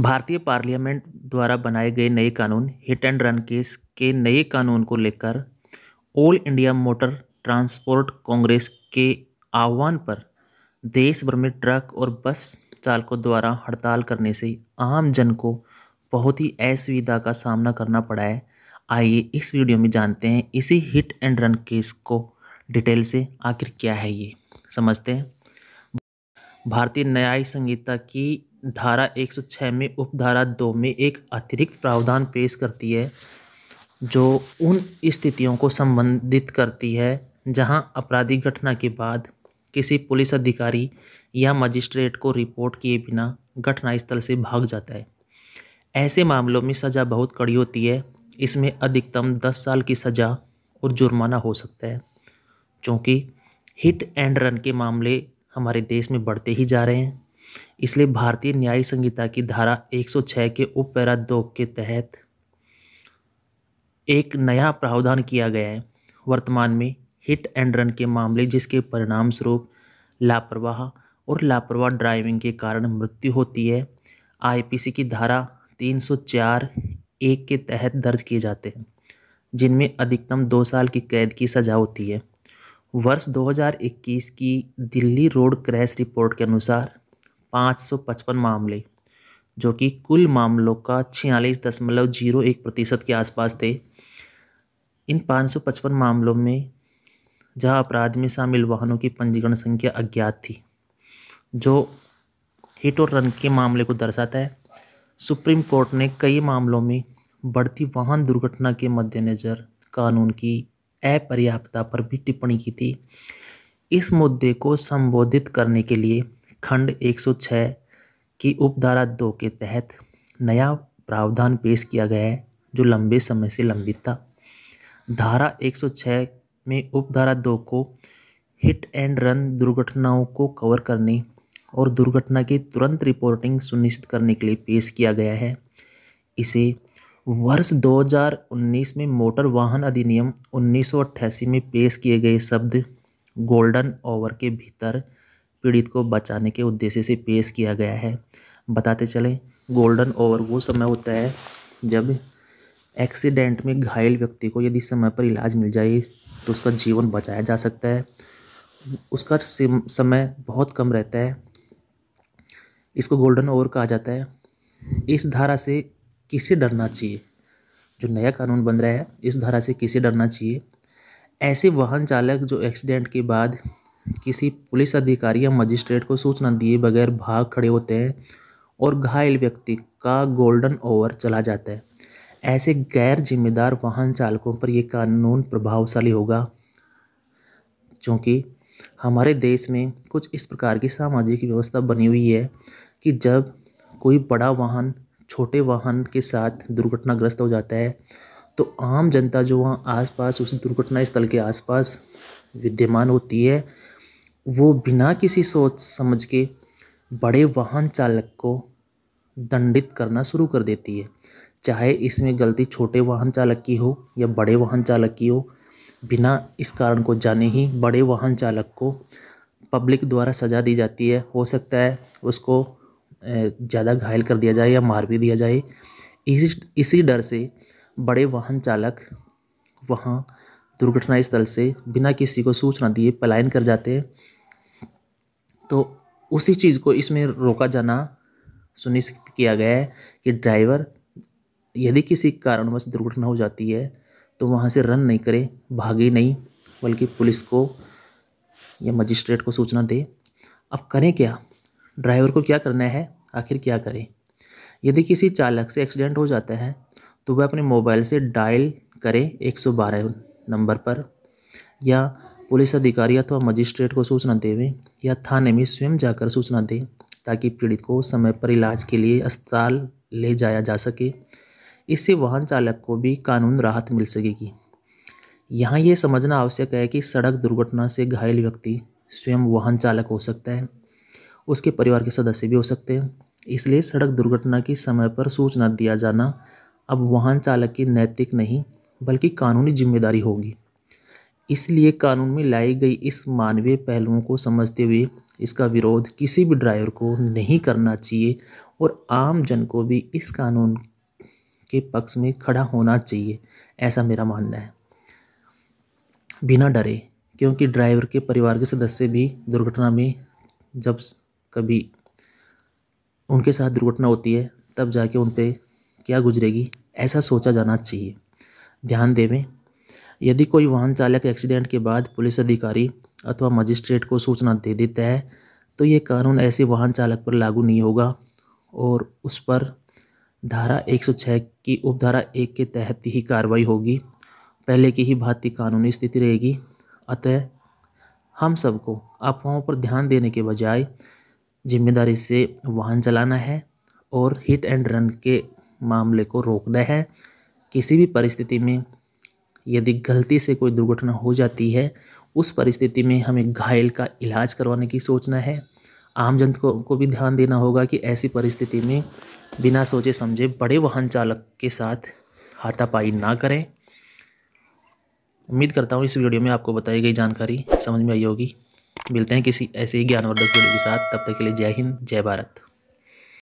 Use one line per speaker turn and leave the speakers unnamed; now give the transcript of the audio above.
भारतीय पार्लियामेंट द्वारा बनाए गए नए कानून हिट एंड रन केस के नए कानून को लेकर all India motor transport congress के आह्वान पर देश भर में ट्रक और बस चालकों द्वारा हड़ताल करने से आम जन को बहुत ही असुविधा का सामना करना पड़ा है आइए इस वीडियो में जानते हैं इसी हिट एंड रन केस को डिटेल से आखिर क्या है ये समझते हैं भारतीय न्याय संहिता की धारा 106 में उपधारा दो में एक अतिरिक्त प्रावधान पेश करती है जो उन स्थितियों को संबंधित करती है जहां आपराधिक घटना के बाद किसी पुलिस अधिकारी या मजिस्ट्रेट को रिपोर्ट किए बिना घटनास्थल से भाग जाता है ऐसे मामलों में सज़ा बहुत कड़ी होती है इसमें अधिकतम दस साल की सज़ा और जुर्माना हो सकता है क्योंकि हिट एंड रन के मामले हमारे देश में बढ़ते ही जा रहे हैं इसलिए भारतीय न्याय संहिता की धारा 106 के उप पैरा दो के तहत एक नया प्रावधान किया गया है वर्तमान में हिट एंड रन के मामले जिसके परिणाम स्वरूप लापरवाह और लापरवाह ड्राइविंग के कारण मृत्यु होती है आईपीसी की धारा 304 सौ एक के तहत दर्ज किए जाते हैं जिनमें अधिकतम दो साल की कैद की सज़ा होती है वर्ष 2021 की दिल्ली रोड क्रैश रिपोर्ट के अनुसार पाँच सौ पचपन मामले जो कि कुल मामलों का छियालीस दशमलव जीरो एक प्रतिशत के आसपास थे इन पाँच सौ पचपन मामलों में जहां अपराध में शामिल वाहनों की पंजीकरण संख्या अज्ञात थी जो हिट और रन के मामले को दर्शाता है सुप्रीम कोर्ट ने कई मामलों में बढ़ती वाहन दुर्घटना के मद्देनज़र कानून की अपर्याप्तता पर भी टिप्पणी की थी इस मुद्दे को संबोधित करने के लिए खंड 106 की उपधारा दो के तहत नया प्रावधान पेश किया गया है जो लंबे समय से लंबित था धारा 106 में उपधारा दो को हिट एंड रन दुर्घटनाओं को कवर करने और दुर्घटना की तुरंत रिपोर्टिंग सुनिश्चित करने के लिए पेश किया गया है इसे वर्ष 2019 में मोटर वाहन अधिनियम उन्नीस में पेश किए गए शब्द गोल्डन ओवर के भीतर पीड़ित को बचाने के उद्देश्य से पेश किया गया है बताते चलें गोल्डन ओवर वो समय होता है जब एक्सीडेंट में घायल व्यक्ति को यदि समय पर इलाज मिल जाए तो उसका जीवन बचाया जा सकता है उसका समय बहुत कम रहता है इसको गोल्डन ओवर कहा जाता है इस धारा से किसे डरना चाहिए जो नया कानून बन रहा है इस धारा से किसे डरना चाहिए ऐसे वाहन चालक जो एक्सीडेंट के बाद किसी पुलिस अधिकारी या मजिस्ट्रेट को सूचना दिए बगैर भाग खड़े होते हैं और घायल व्यक्ति का गोल्डन ओवर चला जाता है ऐसे गैर जिम्मेदार वाहन चालकों पर यह कानून प्रभावशाली होगा क्योंकि हमारे देश में कुछ इस प्रकार की सामाजिक व्यवस्था बनी हुई है कि जब कोई बड़ा वाहन छोटे वाहन के साथ दुर्घटनाग्रस्त हो जाता है तो आम जनता जो वहाँ आसपास उस दुर्घटना स्थल के आसपास विद्यमान होती है वो बिना किसी सोच समझ के बड़े वाहन चालक को दंडित करना शुरू कर देती है चाहे इसमें गलती छोटे वाहन चालक की हो या बड़े वाहन चालक की हो बिना इस कारण को जाने ही बड़े वाहन चालक को पब्लिक द्वारा सजा दी जाती है हो सकता है उसको ज़्यादा घायल कर दिया जाए या मार भी दिया जाए इसी इसी डर से बड़े वाहन चालक वहाँ दुर्घटना स्थल से बिना किसी को सूचना दिए पलायन कर जाते हैं तो उसी चीज़ को इसमें रोका जाना सुनिश्चित किया गया है कि ड्राइवर यदि किसी कारणवश दुर्घटना हो जाती है तो वहाँ से रन नहीं करे भागे नहीं बल्कि पुलिस को या मजिस्ट्रेट को सूचना दे अब करें क्या ड्राइवर को क्या करना है आखिर क्या करें यदि किसी चालक से एक्सीडेंट हो जाता है तो वह अपने मोबाइल से डायल करें 112 नंबर पर या पुलिस अधिकारी अथवा मजिस्ट्रेट को सूचना देवें या थाने में स्वयं जाकर सूचना दें ताकि पीड़ित को समय पर इलाज के लिए अस्पताल ले जाया जा सके इससे वाहन चालक को भी कानून राहत मिल सकेगी यहाँ ये समझना आवश्यक है कि सड़क दुर्घटना से घायल व्यक्ति स्वयं वाहन चालक हो सकता है उसके परिवार के सदस्य भी हो सकते हैं इसलिए सड़क दुर्घटना की समय पर सूचना दिया जाना अब वाहन चालक की नैतिक नहीं बल्कि कानूनी जिम्मेदारी होगी इसलिए कानून में लाई गई इस मानवीय पहलुओं को समझते हुए इसका विरोध किसी भी ड्राइवर को नहीं करना चाहिए और आम जन को भी इस कानून के पक्ष में खड़ा होना चाहिए ऐसा मेरा मानना है बिना डरे क्योंकि ड्राइवर के परिवार के सदस्य भी दुर्घटना में जब कभी उनके साथ दुर्घटना होती है तब जाके उन पर क्या गुजरेगी ऐसा सोचा जाना चाहिए ध्यान देवें यदि कोई वाहन चालक एक्सीडेंट के बाद पुलिस अधिकारी अथवा मजिस्ट्रेट को सूचना दे देता है तो ये कानून ऐसे वाहन चालक पर लागू नहीं होगा और उस पर धारा 106 की उपधारा एक के तहत ही कार्रवाई होगी पहले की ही भारतीय कानूनी स्थिति रहेगी अतः हम सबको अफवाहों पर ध्यान देने के बजाय जिम्मेदारी से वाहन चलाना है और हिट एंड रन के मामले को रोकना है किसी भी परिस्थिति में यदि गलती से कोई दुर्घटना हो जाती है उस परिस्थिति में हमें घायल का इलाज करवाने की सोचना है आम जन को, को भी ध्यान देना होगा कि ऐसी परिस्थिति में बिना सोचे समझे बड़े वाहन चालक के साथ हाथापाई ना करें उम्मीद करता हूँ इस वीडियो में आपको बताई गई जानकारी समझ में आई होगी मिलते हैं किसी ऐसे ही ज्ञानवर्धक वीडियो के साथ तब तक के लिए जय हिंद जय भारत